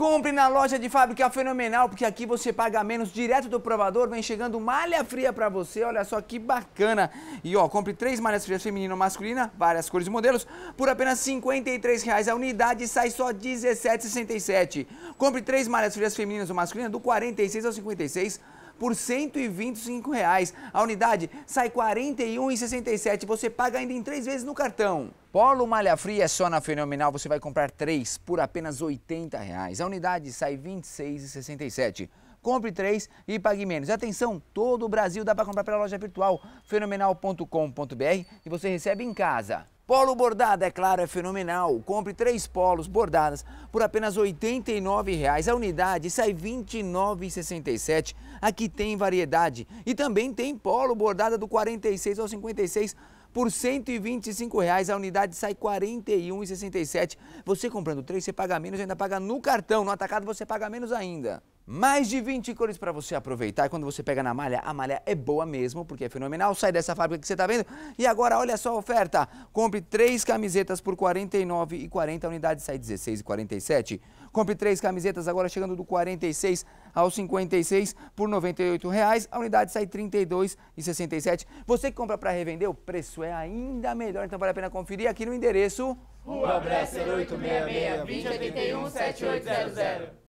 Compre na loja de fábrica é fenomenal, porque aqui você paga menos direto do provador, vem chegando malha fria para você, olha só que bacana. E ó, compre três malhas frias feminina ou masculina, várias cores e modelos, por apenas R$ 53,00 a unidade sai só R$ 17,67. Compre três malhas frias femininas ou masculinas do 46 ao 56 por R$ 125. Reais. A unidade sai R$ 41,67. Você paga ainda em três vezes no cartão. Polo Malha Fria é só na Fenomenal, você vai comprar três por apenas R$ 80. Reais. A unidade sai R$ 26,67. Compre três e pague menos. Atenção, todo o Brasil dá para comprar pela loja virtual fenomenal.com.br e você recebe em casa. Polo bordado, é claro, é fenomenal. Compre três polos bordadas por apenas R$ 89,00 a unidade sai R$ 29,67. Aqui tem variedade e também tem polo bordada do 46 ao 56 por R$ 125,00. A unidade sai R$ 41,67. Você comprando três, você paga menos ainda paga no cartão. No atacado, você paga menos ainda. Mais de 20 cores para você aproveitar. E quando você pega na malha, a malha é boa mesmo, porque é fenomenal. Sai dessa fábrica que você está vendo. E agora, olha só a oferta. Compre três camisetas por R$ 49,40. A unidade sai R$ 16,47. Compre três camisetas agora chegando do 46 ao 56 por R$ 98,00. A unidade sai R$ 32,67. Você que compra para revender, o preço é ainda melhor. Então vale a pena conferir aqui no endereço... Rua Bresser 866, 2081 7800.